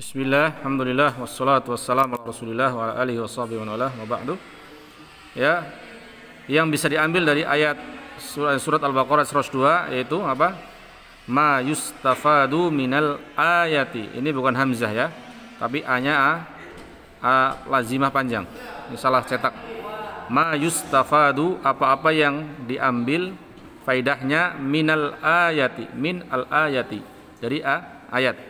Bismillah, Alhamdulillah, wassalatu wassalamu ala rasulillah wa ala alihi wa sahbihi wa ala wa ba'du Ya, yang bisa diambil dari ayat surat, surat Al-Baqarah 102 yaitu apa? Ma yustafadu minal ayati Ini bukan Hamzah ya, tapi A-nya A, A lazimah panjang Ini salah cetak Ma yustafadu apa-apa yang diambil faidahnya minal ayati Min al-ayati Dari A, ayat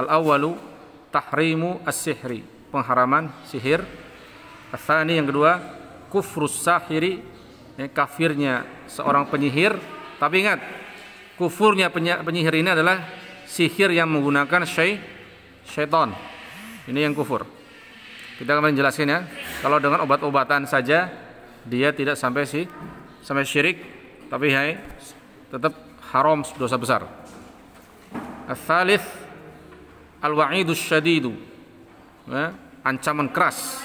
Al-awalu tahrimu as-sihri, pengharaman sihir. ini yang kedua, kufrus sahiri, ya, kafirnya seorang penyihir. Tapi ingat, kufurnya penyihir ini adalah sihir yang menggunakan syai, syaiton. Ini yang kufur. Kita akan menjelaskan ya. Kalau dengan obat-obatan saja dia tidak sampai sih sampai syirik, tapi hai tetap haram dosa besar. al al waidu syadidu ya, ancaman keras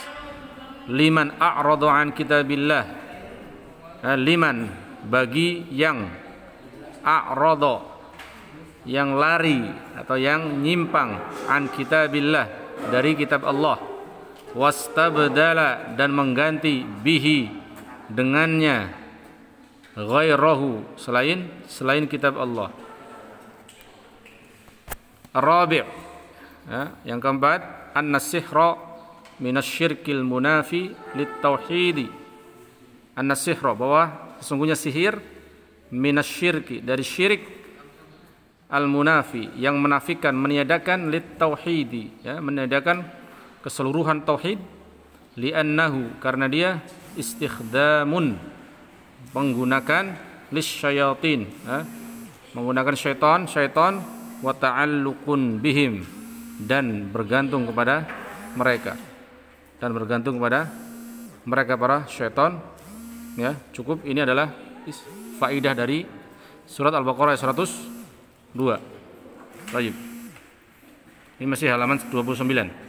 liman a'radu an kitabillah ya, liman bagi yang a'radu yang lari atau yang nyimpang an kitabillah dari kitab Allah wastabdala dan mengganti bihi dengannya ghairahu selain selain kitab Allah Rabi' Ya. Yang keempat, an-nasihra minasyirkil munafi litauhidi. An-nasihra bahwa sesungguhnya sihir minasyirki dari syirik al-munafi yang menafikan meniadakan litauhidi. ya, meniadakan keseluruhan tauhid li'annahu karena dia istikhdamun menggunakan lisyayatin ya, menggunakan syaitan syaitan wa ta'allukun bihim dan bergantung kepada mereka dan bergantung kepada mereka para syaitan ya cukup ini adalah faidah dari surat Al-Baqarah 102 Baik. Ini masih halaman 29.